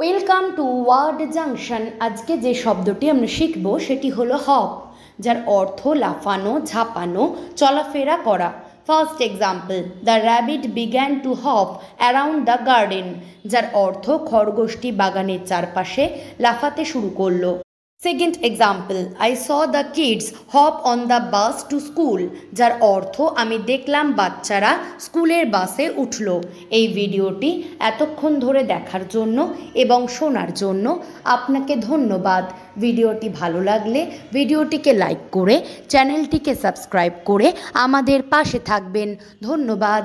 welcome to word junction আজকে যে শব্দটি আমরা শিখব সেটি হলো হপ যার অর্থ লাফানো ঝাঁপানো চলাফেরা করা first example the rabbit began to hop around the garden যার অর্থ খরগোশটি বাগানের চারপাশে লাফাতে শুরু করলো second example I saw the kids hop on the bus to school যার অর্থ আমি দেখলাম বাচ্চারা স্কুলের বাসে উঠল এই ভিডিওটি এতক্ষণ ধরে দেখার জন্য এবং শোনার জন্য আপনাকে ধন্যবাদ ভিডিওটি ভালো লাগলে ভিডিওটিকে লাইক করে চ্যানেলটিকে সাবস্ক্রাইব করে আমাদের পাশে থাকবেন ধন্যবাদ